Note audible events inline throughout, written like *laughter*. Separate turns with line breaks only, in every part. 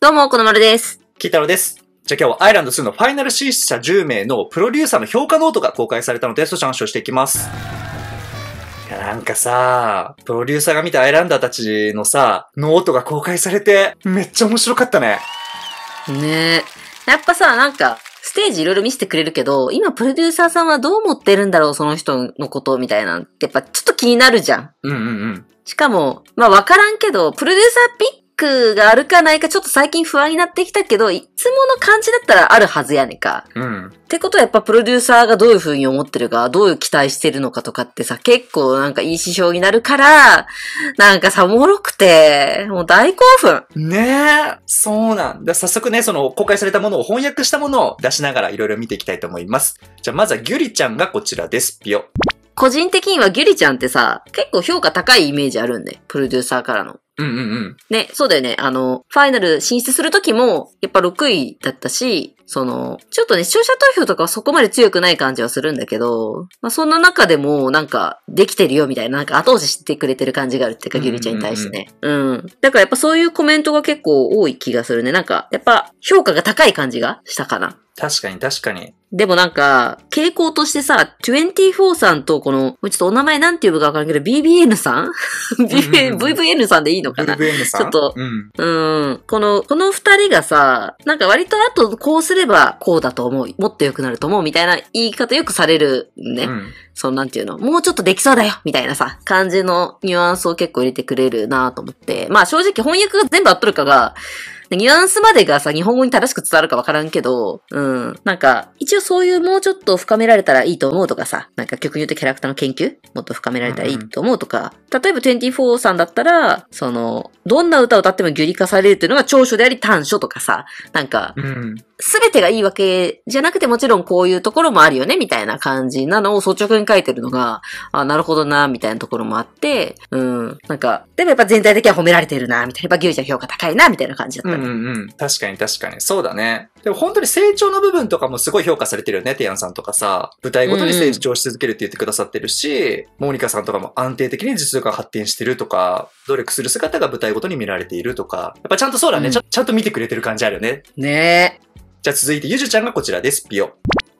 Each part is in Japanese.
どうも、このまるです。キータロです。じゃあ今日はアイランド2のファイナル進出者10名のプロデューサーの評価ノートが公開されたので、そちらの話をしていきます。いや、なんかさ、プロデューサーが見たアイランダーたちのさ、ノートが公開されて、めっちゃ面白かったね。
ねえ。やっぱさ、なんか、ステージいろいろ見せてくれるけど、今プロデューサーさんはどう思ってるんだろう、その人のことみたいなって、やっぱちょっと気になるじゃん。うんうんうん。しかも、まあわからんけど、プロデューサーピックがあるかないか、ちょっと最近不安になってきたけど、いつもの感じだったらあるはずやねんか。うん。ってことはやっぱプロデューサーがどういう風に思ってるか、どういう期待してるのかとかってさ、結構なんかいい指標になるから、なんかさ、もろくて、もう大興奮。
ねえ、そうなんだ。早速ね、その公開されたものを翻訳したものを出しながらいろいろ見ていきたいと思います。じゃあまずはギュリちゃんがこちらです。ぴよ。
個人的にはギュリちゃんってさ、結構評価高いイメージあるんで、プロデューサーからの。うんうんうん。ね、そうだよね。あの、ファイナル進出するときも、やっぱ6位だったし、その、ちょっとね、視聴者投票とかはそこまで強くない感じはするんだけど、まあそんな中でも、なんか、できてるよみたいな、なんか後押ししてくれてる感じがあるっていうか、ギルちゃんに対してね。うん。だからやっぱそういうコメントが結構多い気がするね。なんか、やっぱ評価が高い感じがしたかな。
確かに確かに。
でもなんか、傾向としてさ、24さんとこの、ちょっとお名前なんて呼ぶかわからんけど、BBN さん ?VVN さんでいいのかな ?VVN さんちょっと、うん、うん。この、この二人がさ、なんか割とあとこうすればこうだと思う。もっと良くなると思う。みたいな言い方よくされるね。うん、そのなんていうの。もうちょっとできそうだよみたいなさ、感じのニュアンスを結構入れてくれるなと思って。まあ正直翻訳が全部合っとるかが、ニュアンスまでがさ、日本語に正しく伝わるかわからんけど、うん。なんか、一応そういうもうちょっと深められたらいいと思うとかさ、なんか曲によってキャラクターの研究もっと深められたらいいと思うとか、うん、例えば24さんだったら、その、どんな歌を歌ってもギュリ化されるっていうのが長所であり短所とかさ、なんか、うんすべてがいいわけじゃなくてもちろんこういうところもあるよね、みたいな感じなのを率直に書いてるのが、あ、なるほどな、
みたいなところもあって、うん。なんか、
でもやっぱ全体的には褒められてるな、みたいな。やっぱ牛ちゃ評価高いな、みたいな感じだった。うん
うん確かに確かに。そうだね。でも本当に成長の部分とかもすごい評価されてるよね、テヤンさんとかさ。舞台ごとに成長し続けるって言ってくださってるし、うん、モニカさんとかも安定的に実力が発展してるとか、努力する姿が舞台ごとに見られているとか、やっぱちゃんとそうだね。うん、ちゃちゃんと見てくれてる感じあるよね。
ねえ。
じゃあ続いてゆじゅちゃんがこちらです。ピヨ。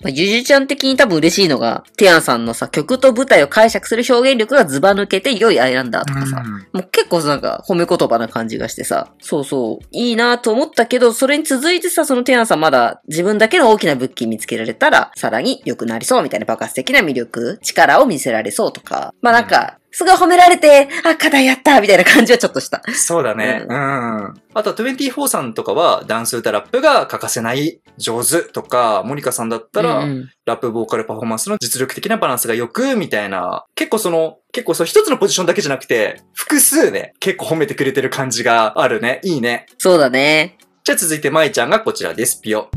まあ、ゆじゅちゃん的に多分嬉しいのが、テアンさんのさ、曲と舞台を解釈する表現力がズバ抜けて良いアイランダーとかさ、うもう結構なんか褒め言葉な感じがしてさ、そうそう、いいなと思ったけど、それに続いてさ、そのテアンさんまだ自分だけの大きな物件見つけられたら、さらに良くなりそうみたいな爆発的な魅力、力を見せられそうとか、まあなんか、すごい褒められて、あ、課題やったみたいな感じはちょっとした。
そうだね。うん。うん、あと、24さんとかは、ダンス歌ラップが欠かせない上手とか、モニカさんだったら、うんうん、ラップボーカルパフォーマンスの実力的なバランスが良く、みたいな、結構その、結構その一つのポジションだけじゃなくて、複数ね、結構褒めてくれてる感じがあるね。いいね。そうだね。じゃあ続いて、まいちゃんがこちらです。ピヨ。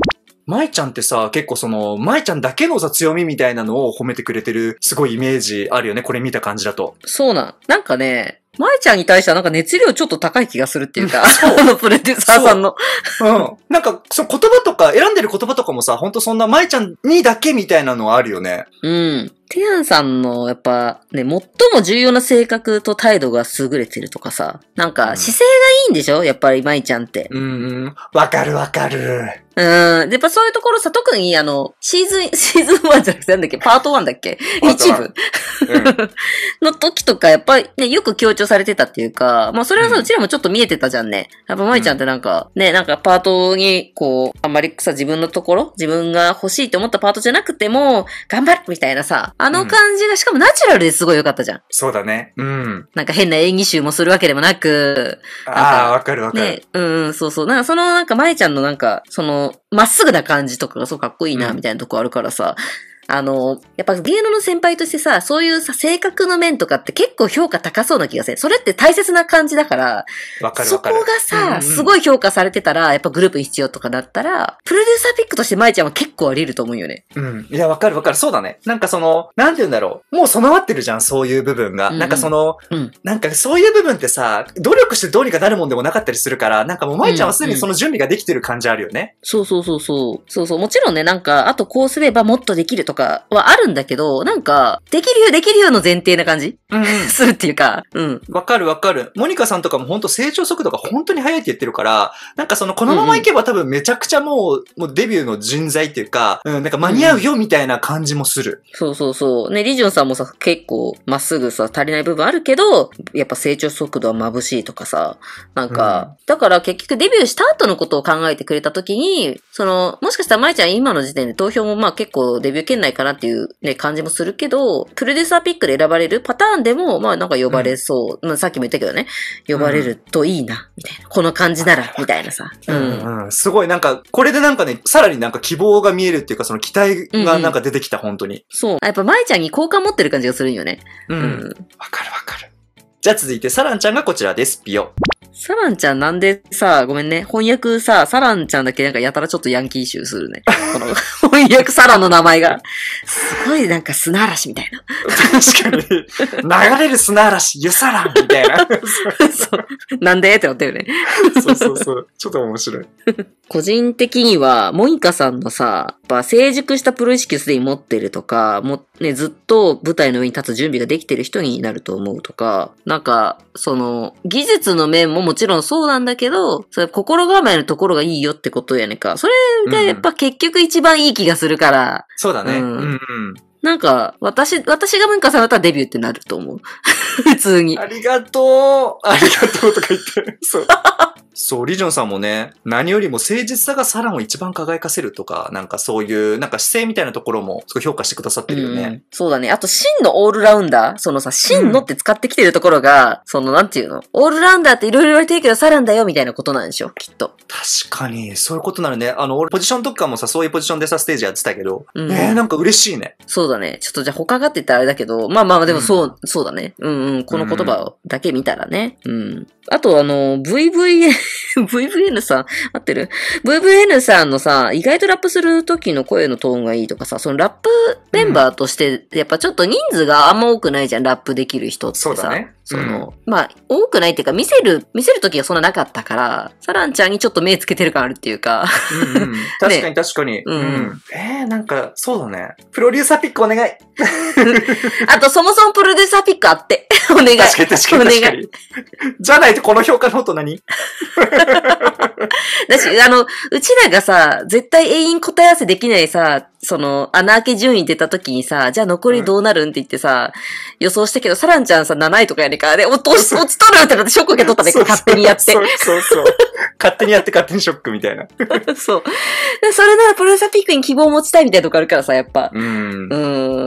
舞ちゃんってさ、結構その、舞ちゃんだけのさ、強みみたいなのを褒めてくれてる、すごいイメージあるよね。これ見た感じだと。
そうなん。なんかね、
舞ちゃんに対してはなんか熱量ちょっと高い気がするっていうか、あのプロデューサーさんの。ううん。なんか、そう言葉とか、選んでる言葉とかもさ、ほんとそんな舞ちゃんにだけみたいなのはあるよね。
うん。テアンさんの、やっぱ、ね、最も重要な性格と態度が優れてるとかさ、なんか、姿勢がいいんでしょ、うん、やっぱり舞ちゃんって。うん、わかるわかる。うん。で、やっぱそういうところさ、特にあの、シーズン、*laughs* シーズン1じゃなくてなんだっけ、パート1だっけ一部、うん、*laughs* の時とか、やっぱりね、よく強調されてたっていうか、まあそれはさ、うちらもちょっと見えてたじゃんね。やっぱ舞ちゃんってなんか、ね、なんかパートに、こう、あんまりさ、自分のところ、自分が欲しいと思ったパートじゃなくても、頑張るみたいなさ、あの感じが、しかもナチュラルですごい良かったじゃん。そうだね。うん。なんか変な演技集もするわけでもなく、
ああ、わかるわかる。ね、
うん、そうそう。なんかそのなんか舞ちゃんのなんか、その、まっすぐな感じとかがそうかっこいいな、みたいなとこあるからさ、あの、やっぱ芸能の先輩としてさ、そういうさ、性格の面とかって結構評価高そうな気がする。それって大切な感じだから、かかそこがさ、うんうん、すごい評価されてたら、やっぱグループに必要とかだったら、プロ
デューサーピックとして舞ちゃんは結構あり得ると思うよね。うん。いや、わかるわかる。そうだね。なんかその、なんて言うんだろう。もう備わってるじゃん、そういう部分が。うんうん、なんかその、うん、なんかそういう部分ってさ、努力してどうにかなるもんでもなかったりするから、なんかもう舞ちゃんはすでにその準備ができてる感じあるよね。うんうん、そうそうそうそう。そうそう。もちろんね、なんか、あ
とこうすればもっとできるとか、かはあるんだけど、なんか、できるよ、できるよの前提な感じ、
うん、*laughs* するっていうか、うん。わかるわかる。モニカさんとかも本当成長速度が本当に速いって言ってるから、なんかその、このままいけば多分めちゃくちゃもう、もうデビューの人材っていうか、うん、なんか間に合うよみたいな感じもする。
うん、そうそうそう。ね、リジョンさんもさ、結構、まっすぐさ、足りない部分あるけど、やっぱ成長速度は眩しいとかさ、なんか、うん、だから結局デビューした後のことを考えてくれた時に、その、もしかしたらまいちゃん今の時点で投票もまあ結構デビュー圏内ないかなっていうね、感じもするけど、プロデューサーピックで選ばれるパターンでも、まあなんか呼ばれそう。まあさっきも言ったけどね、呼ばれるといいな、みたいな。この感じなら、みたいなさ。
うん。うん、すごいなんか、これでなんかね、さらになんか希望が見えるっていうか、その期待がなんか出てきた、うんうん、本当に。
そう。やっぱ舞ちゃんに好感持ってる感じがするんよね。
うん。わ、うん、かるわかる。じゃあ続いて、サランちゃんがこちらです。ピヨ。
サランちゃんなんでさ、ごめんね。翻訳さ、サランちゃんだけなんかやたらちょっとヤンキー集するね。この *laughs* 翻訳サランの名前が。すごいなんか砂嵐みたいな。確かに。
流れる砂嵐、ユサランみたいな。そ
う。なんでってなったよね。そうそう
そう。ちょっと面白い。
個人的には、モニカさんのさ、やっぱ成熟したプロ意識すでに持ってるとか、もね、ずっと舞台の上に立つ準備ができてる人になると思うとか、なんか、その、技術の面ももちろんちろんそうなんだけど、それ心構えのところがいいよってことやねんか。それがやっぱ結局一番いい気がするから。うん、
そうだね。うん、うん、
なんか、私、私が文化されたらデビューってなると思う。
*laughs* 普通に。ありがとう。ありがとうとか言ってそう。*laughs* そう、リジョンさんもね、何よりも誠実さがサランを一番輝かせるとか、なんかそういう、なんか姿勢みたいなところもすごい評価してくださってるよね。うん、
そうだね。あと、真のオールラウンダーそのさ、真
のって使ってきてるところが、うん、その、なんていうの
オールラウンダーっていろいろ言われてるけど、サランだよ、みたいなことな
んでしょきっと。確かに、そういうことなるね。あの、俺、ポジションとかもさ、そういうポジションでさ、ステージやってたけど、うん、えー、なんか嬉しいね。
そうだね。ちょっとじゃあ他がって言ったらあれだけど、まあまあ、でもそう、うん、そうだね。うんうん。この言葉だけ見たらね。うん。あと、あの、VVA VVN *laughs* さん、合ってる ?VVN さんのさ、意外とラップする時の声のトーンがいいとかさ、そのラップメンバーとして、やっぱちょっと人数があんま多くないじゃん、ラップできる人っ
てさ。そうだね。その、
うん、まあ、多くないっていうか、見せる、見せる時はそんななかったから、サランちゃんにちょっと目つけてる感あるっていうか。う
んうん、確かに確かに。ね、うん。えー、なんか、そうだね。プロデューサーピックお願い。*laughs* あと、そもそもプロデューサーピックあって。*laughs* お願い。確かに確かにお願い。じゃないとこの評価の音何
だし、*laughs* あの、うちらがさ、絶対永遠答え合わせできないさ、その、穴開け順位出た時にさ、じゃあ残りどうなるんって言ってさ、予想したけど、サランちゃんさ、7位とかやねかで、ね、落とし、落ちとるってなってショック受け取ったで、勝手にやって。そう
そうそう。勝手にやって勝手にショックみたいな。*laughs* そ
う。それならプロレスピックに希望を持ちたいみたい
なとこあるからさ、やっぱ。うん。う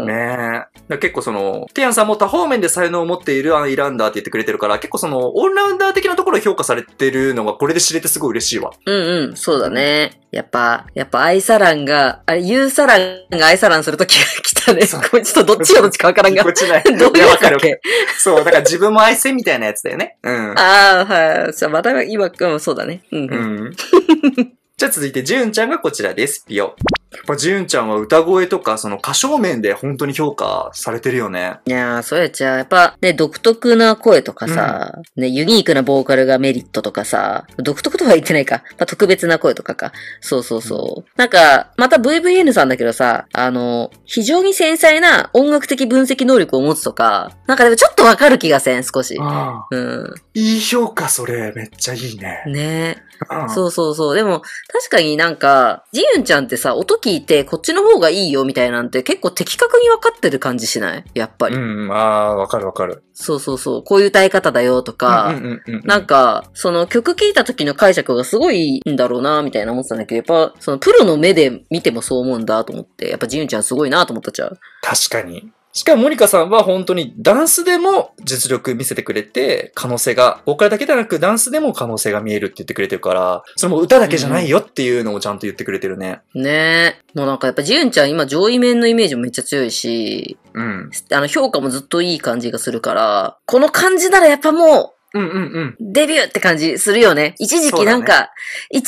ん。ねえ。結構その、ティアンさんも多方面で才能を持っているあのイランダーって言ってくれてるから、結構その、オールラウンダー的なところを評価されてるのがこれで知れてすごい嬉しいわ。
うんうん、そうだね。やっぱ、やっぱアイサランが、あれ、ユーサラ
ンがアイサランするときが *laughs* 来たね。そこれちょっとどっちがどっちかわからんが。こっちだよ。*laughs* どういうわかそう、だから自分も愛せみたいなやつだよね。うん。ああ、はい。じゃあまた今、うん、そうだね。うん。うん、じゃあ続いて、ジュンちゃんがこちらです。ピヨ。やっぱ、ジュンちゃんは歌声とか、その歌唱面で本当に評価されてるよね。
いやー、そうやっちゃ、やっぱ、ね、独特な声とかさ、うん、ね、ユニークなボーカルがメリットとかさ、独特とは言ってないか。*laughs* まあ、特別な声とかか。そうそうそう。うん、なんか、また VVN さんだけどさ、あの、非常に繊細な音楽的分析能力を持つとか、なんかでもちょっとわかる気がせん、少し。うん。いい評価、それ。めっちゃいいね。ね。そうそうそう。でも、確かになんか、ジュンちゃんってさ、聞いて、こっちの方がいいよみたいなんて結構的確に分かってる感じしない
やっぱり。うん、ああ、わかるわかる。
そうそうそう。こういう歌い方だよとか、なんか、その曲聴いた時の解釈がすごいいいんだろうな、みたいな思ってたんだけど、やっぱ、そのプロの目で見てもそう思うんだと思っ
て、やっぱジュンちゃんすごいなと思ったちゃう。確かに。しかもモニカさんは本当にダンスでも実力見せてくれて、可能性が、ボーカルだけではなくダンスでも可能性が見えるって言ってくれてるから、それも歌だけじゃないよっていうのをちゃんと言ってくれてるね。
うん、ねえ。もうなんかやっぱジュンちゃん今上位面のイメージもめっちゃ強いし、うん。あの評価もずっといい感じがするから、この感じならやっぱもう、うんうんうん。デビューって感じするよね。一時期なんか、ね、1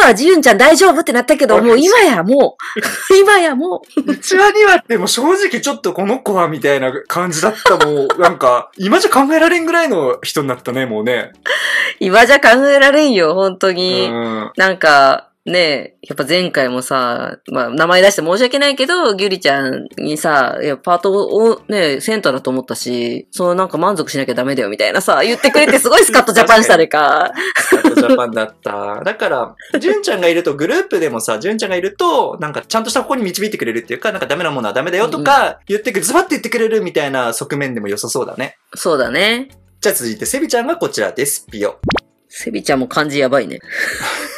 話2話、ジュンちゃん大丈夫ってなったけど、もう今やもう、*laughs* 今や
もう。1話2話ってもう正直ちょっとこの子はみたいな感じだったもう、*laughs* なんか、今じゃ考えられんぐらいの人になったね、もうね。今じゃ考えられんよ、本
当に。んなんか、ねえ、やっぱ前回もさ、まあ名前出して申し訳ないけど、ギュリちゃんにさ、いやパートをね、センターだと思ったし、そのなんか満足しなきゃダメだよみたいなさ、言ってくれてすごいスカットジャパンしたねか。
スカットジャパンだった。だから、ンちゃんがいると、グループでもさ、ンちゃんがいると、なんかちゃんとした方向に導いてくれるっていうか、なんかダメなものはダメだよとか、言ってくる、ズバッと言ってくれるみたいな側面でも良さそうだね。そうだね。じゃあ続いて、セビちゃんがこちらです、ピよ。セビちゃんも漢字やばいね。
*laughs*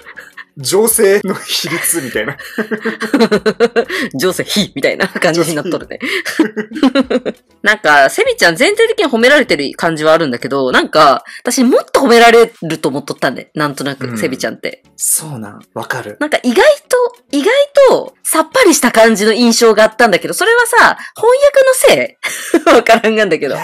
情勢の比率みたいな。*laughs* 情勢比みたいな感じになっとるね。*laughs* なんか、セミちゃん全体的に褒められてる感じはあるんだけど、なんか、私もっと褒められると思っとったんで、なんとなく、セミちゃんって。そ
うなん、わかる。な
んか意外と、意外と、さっぱりした感じの印象があったんだけど、それはさ、翻訳
のせい *laughs* わからんがんだけど。い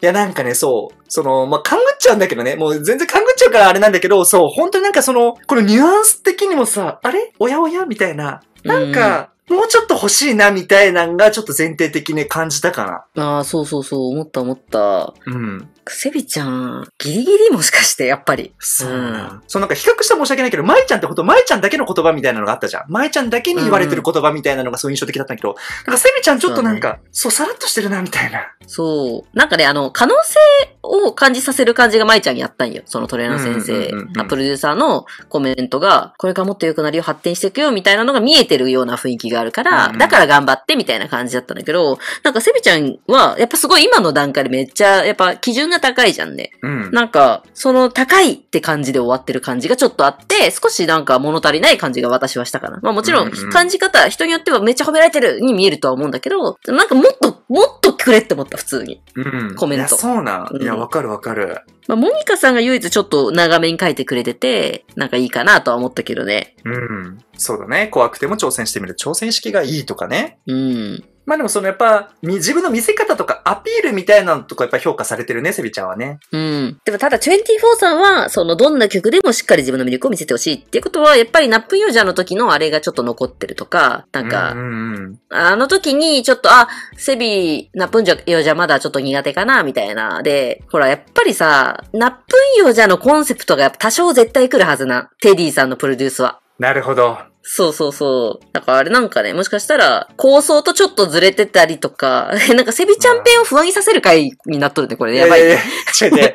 や、なんかね、そう、その、まあ、勘ぐっちゃうんだけどね、もう全然勘ぐっちゃうからあれなんだけど、そう、本当になんかその、このニュアンス的にもさ、あれおやおやみたいななんか、もうちょっと欲しいなみたいなんがちょっと前提的に感じたかな。ああ、そうそうそう、思った思った。うん。セビちゃん、ギリギリもしかして、やっぱり。そう、うん。そうなんか比較して申し訳ないけど、舞ちゃんってこと、舞ちゃんだけの言葉みたいなのがあったじゃん。舞ちゃんだけに言われてる言葉みたいなのがそう印象的だったんだけど、うん、なんかセビちゃんちょっとなんか、そう、ねそう、さらっとしてるな、みたいな。
そう。なんかね、あの、可能性を感じさせる感じが舞ちゃんにあったんよ。その
トレーナー先生、
うんプロデューサーのコメントが、これからもっと良くなりよ、発展していくよ、みたいなのが見えててるような雰囲気があるから、うん、だから頑張ってみたいな感じだったんだけど、なんかセビちゃんは、やっぱすごい今の段階でめっちゃ、やっぱ基準が高いじゃんね。うん、なんか、その高いって感じで終わってる感じがちょっとあって、少しなんか物足りない感じが私はしたかな。まあもちろん、感じ方、人によってはめっちゃ褒められてるに見えるとは思うんだけど、なんかもっと、もっとくれって思った、普通に。
うん、コメントいそうなん。いや、わかるわかる。
まあ、モニカさんが唯一ちょっと長めに書いてくれてて、なんかいいかなとは思ったけどね。
うん。そうだね。怖くても挑戦してみる。挑戦式がいいとかね。うん。まあでもそのやっぱ、自分の見せ方とかアピールみたいなのとかやっぱ評価されてるね、セビちゃんはね。
うん。でもただ24さんは、そのどんな曲でもしっかり自分の魅力を見せてほしいっていうことは、やっぱりナップユージャーの時のあれがちょっと残ってるとか、なんか、うんあの時にちょっと、あ、セビ、ナップンヨージャーまだちょっと苦手かな、みたいな。で、ほら、やっぱりさ、ナップンヨージャーのコンセプトが多少絶対来るはずな。テディさんのプロデュースは。なるほど。そうそうそう。だからあれなんかね、もしかしたら構想とちょっとずれてたりとか、*laughs* なんかセビちゃんペンを不安にさせる回
になっとるね、これやばい。いやいや *laughs*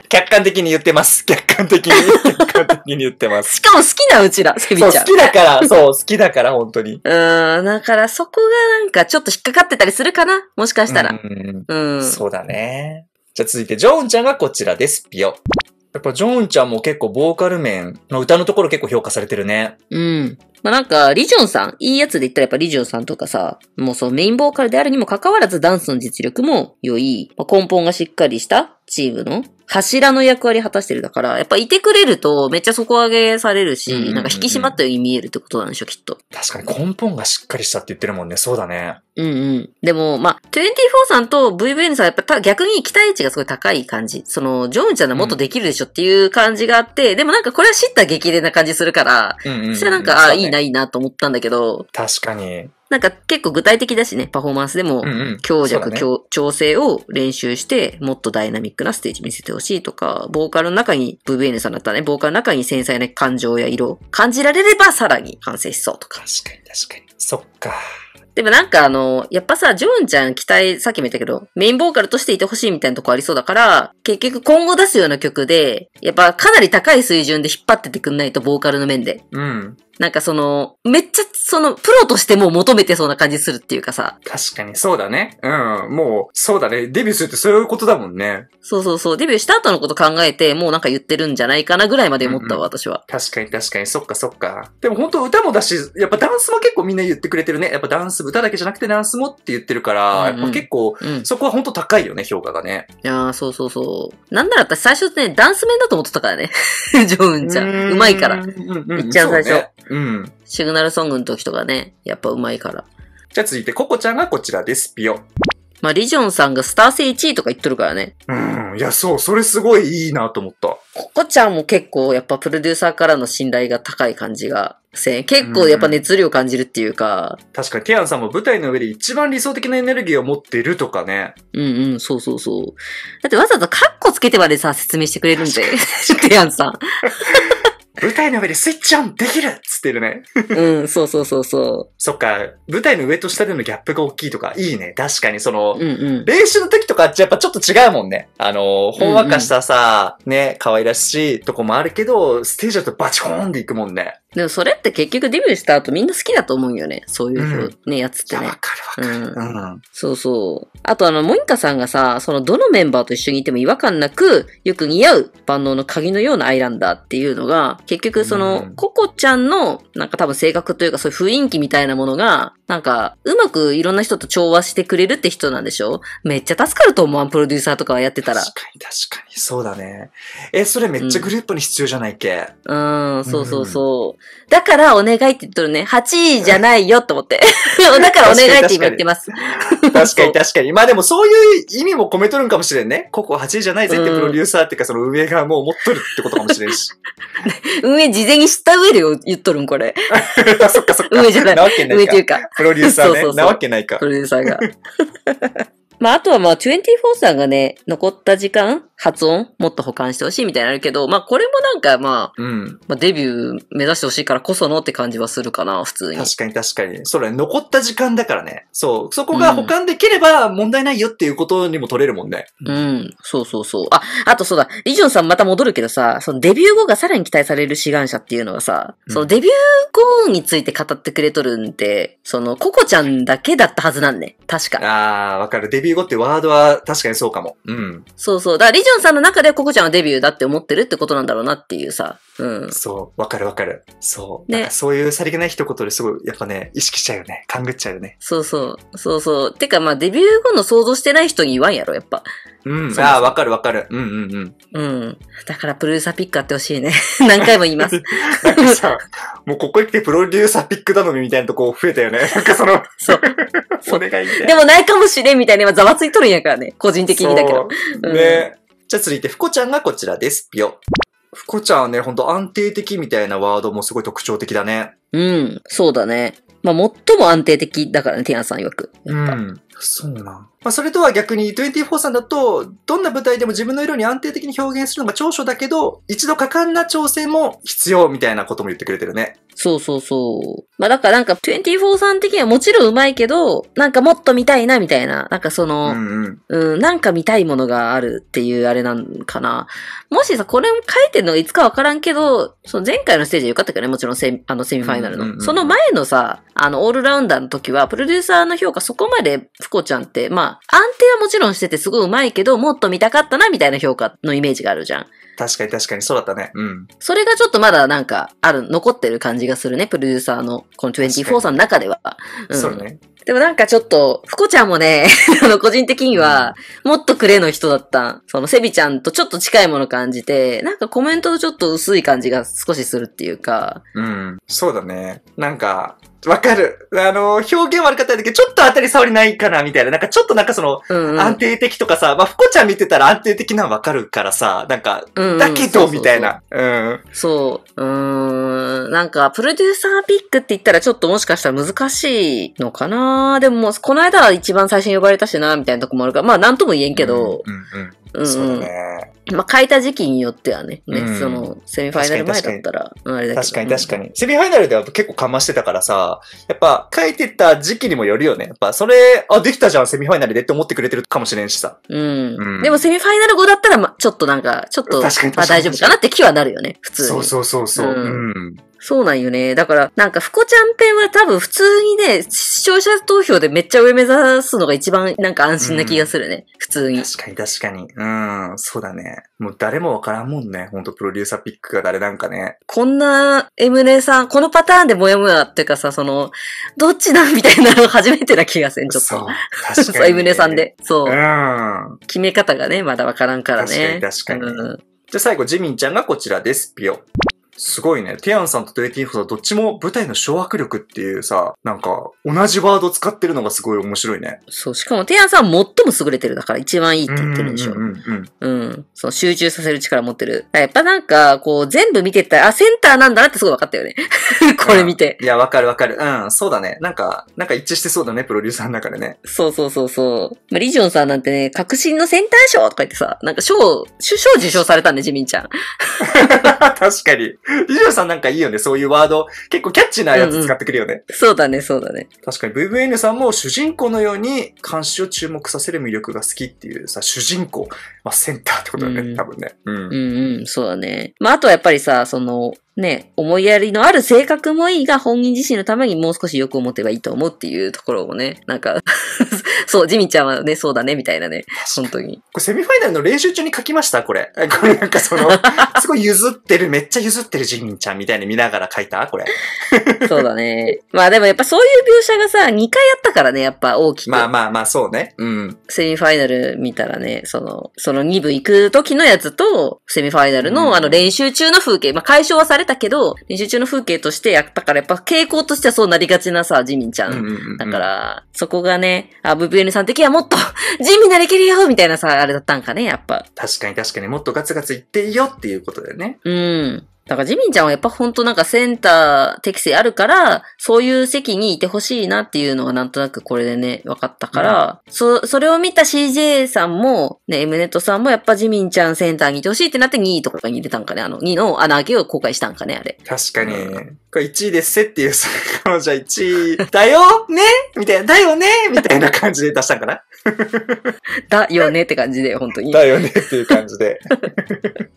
客観的に言ってます。客観的に。客観的に言ってます。しかも好
きなうちら、セビちゃん。好きだから、そ
う、好きだから、本当に。*laughs* うん、だ
からそこがなんかちょっと引っかかってたりするかなもしかしたら。うん
うん、うん。そうだね。じゃあ続いて、ジョーンちゃんがこちらです、ピヨ。やっぱジョンちゃんも結構ボーカル面の歌のところ結構評価されてるね。
うん。まあ、なんか、リジョンさん、いいやつで言ったらやっぱリジョンさんとかさ、もうそうメインボーカルであるにもかかわらずダンスの実力も良い、まあ、根本がしっかりしたチームの柱の役割果たしてるだから、やっぱいてくれるとめっちゃ底上げされるし、なんか引き締まったように見えるってことなんでしょ、きっと。
確かに根本がしっかりしたって言ってるもんね、そうだね。うんうん。
でも、まあ、24さんと VVN さんやっぱ逆に期待値がすごい高い感じ。その、ジョンちゃんならもっとできるでしょっていう感じがあって、うん、でもなんかこれは知った激励な感じするから、うんうんうん、そなんか、あ、いい味ないなと思ったんだけど、確かに。なんか結構具体的だしね、パフォーマンスでもうん強弱、うね強調整を練習して、もっとダイナミックなステージ見せてほしいとか、ボーカルの中に、ブブエネさんだったらね、ボーカルの中に繊細な感情や色を感じられればさらに完成しそうとか。確かに確かに。そっか。でもなんかあの、やっぱさ、ジョンちゃん期待、さっきも言ったけど、メインボーカルとしていてほしいみたいなとこありそうだから、結局今後出すような曲で、やっぱかなり高い水準で引っ張っててくんないと、ボーカルの面で。うん。なんかその、めっちゃその、プロとしても求めてそうな感じするっていうかさ。
確かにそうだね。うん。もう、そうだね。デビューするってそういうことだもんね。
そうそうそう。デビューした後のこと考えて、もうなんか言ってるんじゃないかなぐらいまで思ったわ、うんう
ん、私は。確かに確かに。そっかそっか。でも本当歌もだし、やっぱダンスも結構みんな言ってくれてるね。やっぱダンス、歌だけじゃなくてダンスもって言ってるから、うんうん、結構、うん、そこは本当高いよね、評価がね。
いやー、そうそうそう。なんなら私最初ね、ダンス面だと思ってたからね。*laughs* ジョウンちゃん。うまいから。いっちゃう最初。
うん。シ
グナルソングの時とかね、やっぱ上手い
から。じゃあ続いて、ココちゃんがこちらです、ピオ。
まあ、リジョンさんがスター性1位とか言っとるからね。う
ん。いや、そう、それすごいいいなと思った。
ココちゃんも結構、やっぱプロデューサーからの信頼が高い感じがせ結構やっぱ熱量感じるっていうか。うん、
確かに、ティアンさんも舞台の上で一番理想的なエネルギーを持ってるとかね。うんうん、そうそうそう。だってわざわざカッコつけてまでさ、説明してくれるんで。ティアンさん。舞台の上でスイッチオンできるっつってるね。うん、そうそうそうそう。そっか、舞台の上と下でのギャップが大きいとか、いいね。確かに、その、うんうん、練習の時とかってやっぱちょっと違うもんね。あの、ほんわかしたさ、うんうん、ね、可愛らしいとこもあるけど、ステージだとバチコーンでいくもんね。
でもそれって結局デビューした後みんな好きだと思うよね。そういう、ね、うん、やつってね。わか
るわかる、うん。そうそう。
あとあの、モインカさんがさ、そのどのメンバーと一緒にいても違和感なく、よく似合う万能の鍵のようなアイランダーっていうのが、結局その、うん、ココちゃんの、なんか多分性格というかそういう雰囲気みたいなものが、なんか、うまくいろんな人と調和してくれるって人なんでしょめっちゃ助かると思わん、プロデュー
サーとかはやってたら。確かに確かに、そうだね。え、それめっちゃグループに必要じゃないっけ、うん、うん、そうそうそう。だ
からお願いって言っとるね。8位じゃないよと思って。*laughs* だからお願いって今言ってま
す。確かに *laughs* 確かに。まあでもそういう意味も込めとるんかもしれんね。ここ8位じゃないぜってプロデューサーっていうかその運営側も思っとるってことかもしれんし。
運営事前に知った上で言っとるん、これ。*laughs*
そっかそっか。運営じゃない。なわけないか。運営というか。プロデューサーね。そうそうそうなわけないか。プロデューサーが。
まああとはまあ24さんがね、残った時間発音もっと保管してほしいみたいなのあるけど、まあこれもなんかま
あ、うん。まあデビュー目指してほしいからこそのって感じはするかな、普通に。確かに確かに。それ残った時間だからね。そう。そこが保管できれば問題ないよっていうことにも取れるもんね。うん。そうそうそう。あ、あとそうだ。リジョンさんまた戻るけどさ、そのデビュー後がさらに期待さ
れる志願者っていうのはさ、うん、そのデビュー後について語ってくれとるんで、そのココちゃんだけだったはずなんね。
確か。ああ、わかる。デビュー後ってワードは確かにそうかも。うん。
そうそう。だからジョンさんの中でココちゃんはデビューだって思ってるってことなんだろうなっていうさ。
うん。そう、わかるわかる。そう。ね。そういうさりげない一言ですごい、やっぱね、意識しちゃうよね。勘ぐっちゃうよね。
そうそう。そうそう。てかまあデビュー後の想像してない人に言わんやろ、やっぱ。
うん。ああ、わかるわかる。うんうんう
ん。うん。だからプロデューサーピックあってほしいね。*laughs* 何回
も言います。さ、もうここへ来てプロデューサーピック頼みみたいなとこ増えたよね。*laughs* なんかその、そう。*laughs* お願いみたいな。でも
ないかもしれんみたいな今ざわついとるんやからね。個人的にだけど。
ね、じゃあ続いて、ふこちゃんがこちらです。ぴよ。ふこちゃんはね、ほんと安定的みたいなワードもすごい特徴的だね。
うん、そうだね。まあ、最も安定
的だからね、ティアンさん曰く。うん。そうなん。まあ、それとは逆に、24さんだと、どんな舞台でも自分の色に安定的に表現するのが長所だけど、一度果敢な挑戦も必要みたいなことも言ってくれてるね。そうそうそう。まあだからなんか24さん的にはも
ちろんうまいけど、なんかもっと見たいなみたいな、なんかその、うん、うん、うん、なんか見たいものがあるっていうあれなんかな。もしさ、これも書いてるのがいつかわからんけど、その前回のステージは良かったけどね、もちろんセミ、あのセミファイナルの、うんうんうん。その前のさ、あのオールラウンダーの時は、プロデューサーの評価そこまでふこちゃんって、まあ安定はもちろんしててすごい上手いけど、もっと見たかったなみたいな評価のイメージがあるじゃん。確かに確かに、そうだったね。うん。それがちょっとまだなんか、ある、残ってる感じがするね、プロデューサーの、この24さんの中では。うん、そうね。でもなんかちょっと、ふこちゃんもね、*laughs* あの、個人的には、もっとくれの人だった。その、セビちゃんとちょっと近いもの感じて、なんかコメントちょっと薄い感じが少
しするっていうか。うん。そうだね。なんか、わかる。あの、表現悪かったんだけど、ちょっと当たり障りないかな、みたいな。なんかちょっとなんかその、うん安定的とかさ、まあ、ふこちゃん見てたら安定的なのわかるからさ、なんか、うんだけど、みたいな。うん。そ
う。うん。なんか、プロデューサーピックって言ったらちょっともしかしたら難しいのかなでももこの間は一番最初に呼ばれたしな、みたいなとこもあるから、まあ、なんとも言えんけど、うんうんうんうん、そうね。まあ、書いた時期によってはね、ね、うん、その、セミファイナル前だった
ら、あれだけど。確かに確かに。セミファイナルでは結構かましてたからさ、やっぱ書いてた時期にもよるよね。やっぱそれ、あ、できたじゃん、セミファイナルでって思ってくれてるかもしれんしさ。
うん。うん、でもセミファイナル後だったら、ま、ちょっとなんか、ちょっと、まあ大丈夫かなって気はなるよね、普通に。そう
そうそうそう。うん。
そうなんよね。だから、なんか、ふこちゃんペンは多分普通にね、視聴者投票でめっちゃ上目指すのが一番なんか安心な気がするね。うん、
普通に。確かに確かに。うん、そうだね。もう誰もわからんもんね。ほんとプロデューサーピックが誰なんかね。
こんな、エムネさん、このパターンでもやもやっていうかさ、その、どっちだみたい
なの初めてな気がせん、ちょっと。そう。*laughs*
確かに、エムネさんで。そう。う
ん。
決め方がね、まだわからんからね。確
かに確かに。うんじゃあ最後、ジミンちゃんがこちらです。ピヨ。すごいね。ティアンさんと24さんどっちも舞台の掌握力っていうさ、なんか同じワード使ってるのがすごい面白いね。そう、しかもティアンさん最も優れてるだから一番いいって言ってるんでしょ。うん
うんうん、うん、そう、集中させる力持ってる。
やっぱなんか、こう
全部見てったら、あ、センターなんだなってすごい分かったよね。
*laughs* これ見て。うん、いや、わかるわかる。うん、そうだね。なんか、なんか一致してそうだね、プロデューサーの中でね。そうそうそうそう。
まあ、リジョンさんなんてね、革新のセンター賞とか言ってさ、なんか賞、賞受賞されたんで、ジミンちゃん。*laughs* 確かに。
ジジョさんなんかいいよね、そういうワード。結構キャッチーなやつ使ってくるよね。そうだね、そうだね。確かに VVN さんも主人公のように監視を注目させる魅力が好きっていうさ、主人公、まあ、センターってことだね、うん多分ね。うん。うんうん、そうだ
ね。まあ、あとはやっぱりさ、その、ね、思いやりのある性格もいいが、本人自身のためにもう少しよく思ってばいいと思うってい
うところをね、なんか
*laughs* そう、ジミちゃんはね、そうだね、みたいなね、
本当に。これセミファイナルの練習中に書きましたこれ。*laughs* これなんかその、*laughs* すごい譲ってる、めっちゃ譲ってるジミちゃんみたいに見ながら書いたこれ。そうだね。まあでもやっぱそういう描写がさ、
2回あったからね、やっぱ大きく。まあまあまあ、そうね。うん。セミファイナル見たらね、その、その2部行く時のやつと、セミファイナルのあの練習中の風景、まあ解消はされてたけど、練習中の風景としてやったから、やっぱ傾向としてはそうなりがちなさ、ジミンちゃん。だから、そこがね、あ、ブ p n さん的にはもっと、*laughs* ジミンなりきるよみたいなさ、あれだったんかね、やっぱ。確かに確かにもっとガツガツいっていいよっていうことだよね。うん。だからジミンちゃんはやっぱほんとなんかセンター適性あるから、そういう席にいてほしいなっていうのがなんとなくこれでね、分かったから、うん、そ、それを見た CJ さんも、ね、エムネットさんもやっぱジミンちゃんセンターにいてほしいってなって2位とかに出たんかね、あの2の穴開けを公開したんかね、あれ。
確かに。うん、これ1位ですっていう、彼女は1位だよね
*laughs* みたいな、だよねみ
たいな感じで出したんかな
だよねって感じで、本当
に。だよねっていう感じで。*laughs*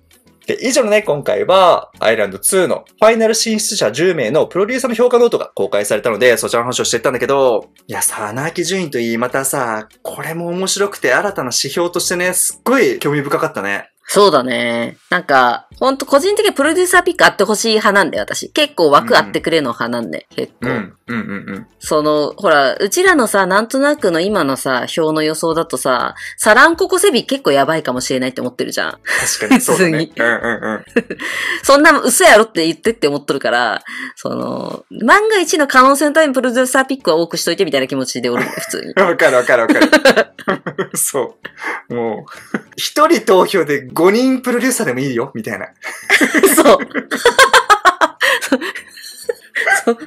で、以上のね、今回は、アイランド2のファイナル進出者10名のプロデューサーの評価ノートが公開されたので、そちらの話をしていったんだけど、いやさ、穴あき順位といい、またさ、これも面白くて新たな指標としてね、すっごい興味深かったね。そうだね。なんか、ほんと個人的にプロデューサーピックあってほ
しい派なんで、私。結構枠あってくれの派なんで、うん、結
構。うんうんうんうん。
その、ほら、うちらのさ、なんとなくの今のさ、表の予想だとさ、サランココセビ結構やばいかもしれないって思ってるじゃん。確かにそうだね。普通に。*laughs* そんな嘘やろって言ってって思っとるから、その、万が一の可能性のためにプロデューサーピックは多くしといてみたいな気持ちでおる、普
通に。*laughs* わかるわかるわかる。*laughs* そう。もう、一人投票で5人プロデューサーでもいいよ、みたいな。そう。そう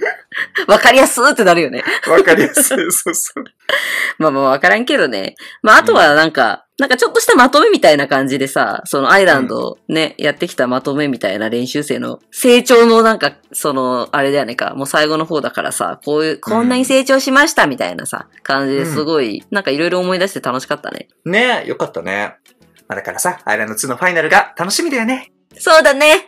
*laughs* わかりやすーってなるよね。*laughs* わかりやすい。そうそう。
*laughs* まあまあわからんけどね。まああとはなんか、うん、なんかちょっとしたまとめみたいな感じでさ、そのアイランドね、うん、やってきたまとめみたいな練習生の成長のなんか、その、あれだよねか、もう最後の方だからさ、こういう、こんなに成長しましたみたいなさ、感じですごい、うん、なんかいろいろ思い出して楽しかったね。
ねよかったね。まあ、だからさ、アイランド2のファイナルが楽しみだよね。
そうだね。